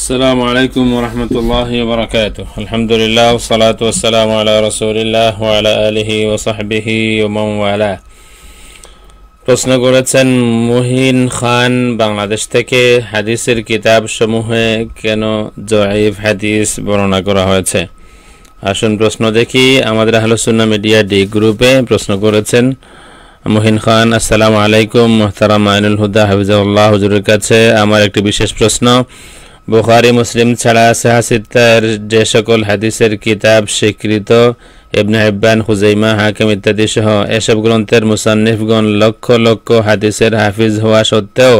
السلام عليكم ورحمة الله وبركاته الحمد لله والصلاة والسلام على رسول الله وعلى آله وصحبه ومن والاه প্রশ্ন করেছেন মুহিন খান বাংলাদেশ থেকে হাদিসের কিতাব সমূহে কেন জয়ীফ হাদিস বর্ণনা করা হয়েছে আসুন প্রশ্ন দেখি আমাদের আহলসুন্না মিডিয়া ডি গ্রুপে প্রশ্ন করেছেন মহিন খান আসসালামু আলাইকুম মোহতারাম আইনুল হুদা হাফিজাউল্লাহ হজুরের কাছে আমার একটি বিশেষ প্রশ্ন বুখারি মুসলিম ছাড়া সাহাসিত্তার যে সকল হাদিসের কিতাব স্বীকৃত ইবনে হেব্বান হুজাইমা হাকিম ইত্যাদি সহ এসব গ্রন্থের মুসান্নিফগণ লক্ষ লক্ষ হাদিসের হাফিজ হওয়া সত্ত্বেও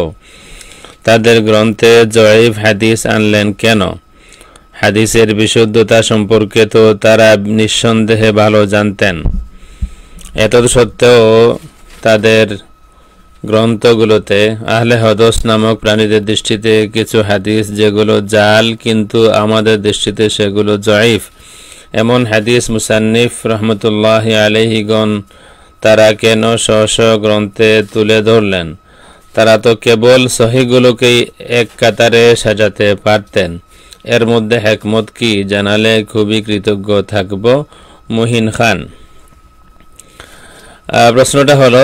তাদের গ্রন্থে জয়ীফ হাদিস আনলেন কেন হাদিসের বিশুদ্ধতা সম্পর্কে তো তারা নিঃসন্দেহে ভালো জানতেন এতদ সত্ত্বেও তাদের গ্রন্থগুলোতে আহলে হদস নামক প্রাণীদের দৃষ্টিতে কিছু হাদিস যেগুলো জাল কিন্তু আমাদের দৃষ্টিতে সেগুলো জয়ীফ এমন হাদিস মুসান্নিফ রহমতুল্লাহ আলহিগন তারা কেন স্ব গ্রন্থে তুলে ধরলেন তারা তো কেবল সহিগুলোকেই এক কাতারে সাজাতে পারতেন এর মধ্যে হেকমত কি জানালে খুবই কৃতজ্ঞ থাকব মুহিন খান প্রশ্নটা হলো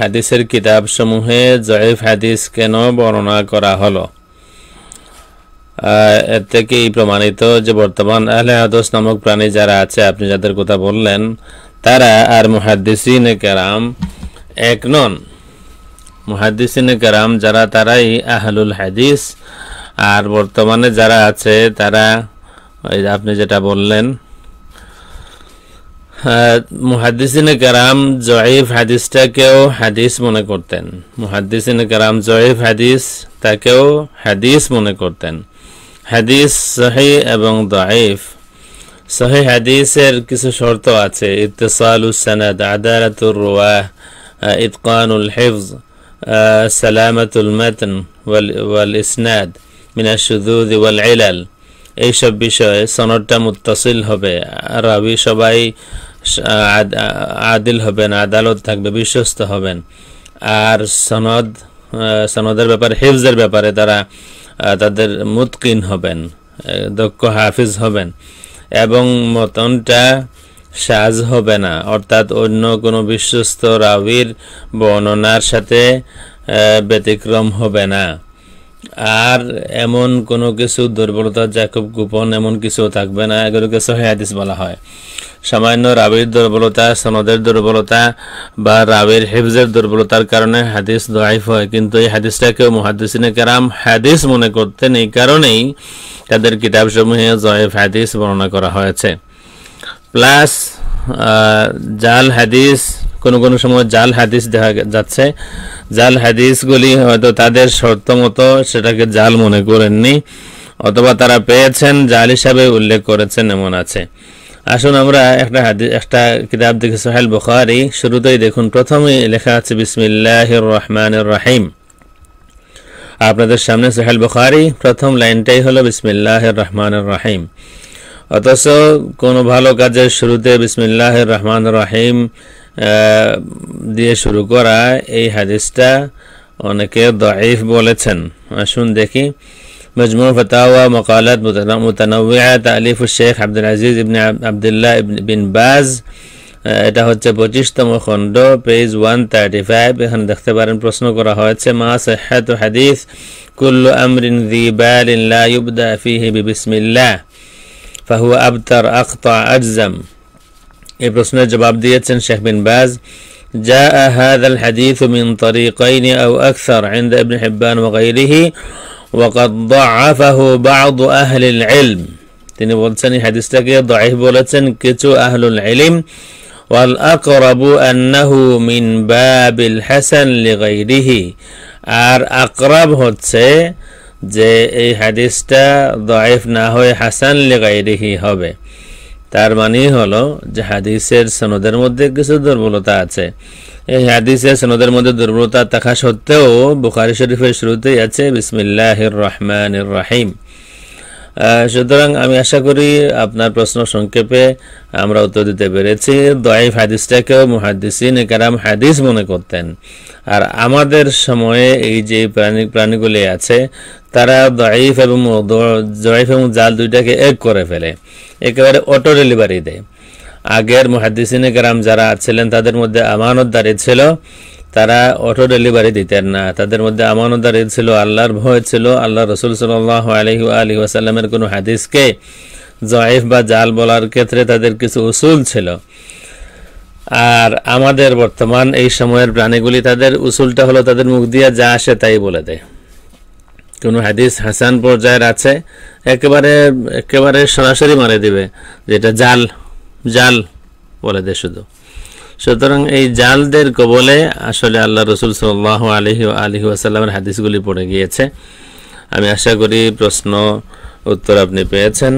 হাদিসের কিতাবসমূহে জয়েফ হাদিস কেন বর্ণনা করা হলো এর থেকেই প্রমাণিত যে বর্তমান আহলে হাদস নামক প্রাণী যারা আছে আপনি যাদের কথা বললেন তারা আর মুহাদ্দিসিন কেরাম এক নন মুহাদ্দিসিন কেরাম যারা তারাই আহলুল হাদিস আর বর্তমানে যারা আছে তারা আপনি যেটা বললেন মুহাদ্দিসিন কারাম জয়েফ হাদিসটাকেও হাদিস মনে করতেন মুহাদ্দিসিন কারাম জয়েফ হাদিস তাকেও হাদিস মনে করতেন হাদিস সহি এবং দয়েফ সহি হাদিসের কিছু শর্ত আছে ইতসাল উসানাদ আদারাতুর রোয়া ইতকানুল হেফজ সালামাতুল মতন ওয়াল ইসনাদ মিনা সুদুদ ওয়াল এলাল এইসব বিষয়ে সনদটা মুত্তাসিল হবে রাবি সবাই আদিল হবেন আদালত থাকবে বিশ্বস্ত হবেন আর সনদ সনদের ব্যাপারে হেফজের ব্যাপারে তারা তাদের মুতকিন হবেন দক্ষ হাফিজ হবেন এবং মতনটা সাজ হবে না অর্থাৎ অন্য কোনো বিশ্বস্ত রাবির বর্ণনার সাথে ব্যতিক্রম হবে না আর এমন কোনো কিছু দুর্বলতা যা খুব গোপন এমন কিছু থাকবে না এগুলোকে সহিদিস বলা হয় সামান্য রাবির দুর্বলতা সনদের দুর্বলতা বা রাবির হেফজের দুর্বলতার কারণে হাদিস দোয়াইফ হয় কিন্তু এই হাদিসটাকেও মহাদিসিনে কারাম হাদিস মনে করতেন এই কারণেই তাদের কিতাবসমূহে জয়েফ হাদিস বর্ণনা করা হয়েছে প্লাস জাল হাদিস কোনো কোনো সময় জাল হাদিস দেখা যাচ্ছে জাল হাদিসগুলি হয়তো তাদের শর্ত মতো সেটাকে জাল মনে করেননি অথবা তারা পেয়েছেন জাল হিসাবে উল্লেখ করেছেন এমন আছে আসুন আমরা একটা হাদিস একটা কিতাব দেখি সোহেল বখারি শুরুতেই দেখুন প্রথমে লেখা আছে বিসমিল্লাহ রহমান রাহিম আপনাদের সামনে সোহেল বখারি প্রথম লাইনটাই হলো বিসমিল্লাহ রহমান রাহিম অথচ কোনো ভালো কাজের শুরুতে বিসমিল্লাহ রহমান রাহিম দিয়ে শুরু করা এই হাদিসটা অনেকে ضعيف বলেছেন আসুন দেখি مجموع فتاوى مقالات متنوعة تأليف الشيخ عبد العزيز بن عبد الله بن باز এটা হচ্ছে পঁচিশতম খণ্ড পেজ بيز وان ফাইভ এখানে দেখতে পারেন প্রশ্ন করা হয়েছে মা সেহাত হাদিস কুল্লু আমরিন ذي بال لا يبدأ فيه ببسم الله فهو أبتر أقطع أجزم এই প্রশ্নের জবাব দিয়েছেন শেখ বিন বাজ جاء هذا الحديث من طريقين أو أكثر عند ابن حبان وغيره وقد ضعفه بعض أهل العلم تني بولتني حديثتك ضعيف بولتن كتو أهل العلم والأقرب أنه من باب الحسن لغيره أر أقرب هتسي جاء حديثتا ضعيف ناهو حسن لغيره هبه তার মানে হলো যে হাদিসের সনদের মধ্যে কিছু দুর্বলতা আছে এই হাদিসের সনদের মধ্যে দুর্বলতা থাকা সত্ত্বেও বুখারি শরীফের শুরুতেই আছে বিসমিল্লাহির রহমান রাহিম সুতরাং আমি আশা করি আপনার প্রশ্ন সংক্ষেপে আমরা উত্তর দিতে পেরেছি দয়াইফ হাদিসটাকেও মুহাদ্দিসিন কারাম হাদিস মনে করতেন আর আমাদের সময়ে এই যে প্রাণী প্রাণীগুলি আছে তারা দয়াইফ এবং জয়ফ এবং জাল দুইটাকে এক করে ফেলে একেবারে অটো ডেলিভারি দেয় আগের মহাদিসিনে গ্রাম যারা ছিলেন তাদের মধ্যে আমানতদারি ছিল তারা অটো ডেলিভারি দিতেন না তাদের মধ্যে আমানতদারি ছিল আল্লাহর ভয় ছিল আল্লাহ রসুল সাল্লাহ আলহি আলহি আসাল্লামের কোনো হাদিসকে জয়েফ বা জাল বলার ক্ষেত্রে তাদের কিছু উসুল ছিল আর আমাদের বর্তমান এই সময়ের প্রাণীগুলি তাদের উসুলটা হলো তাদের মুখ দিয়ে যা আসে তাই বলে দেয় কোনো হাদিস হাসান পর্যায়ের আছে একেবারে একেবারে সরাসরি মারে দিবে যেটা জাল জাল বলে দেয় শুধু সুতরাং এই জালদের কবলে আসলে আল্লাহ রসুল সাল্লাহ আলহি আলহি আসাল্লামের হাদিসগুলি পড়ে গিয়েছে আমি আশা করি প্রশ্ন উত্তর আপনি পেয়েছেন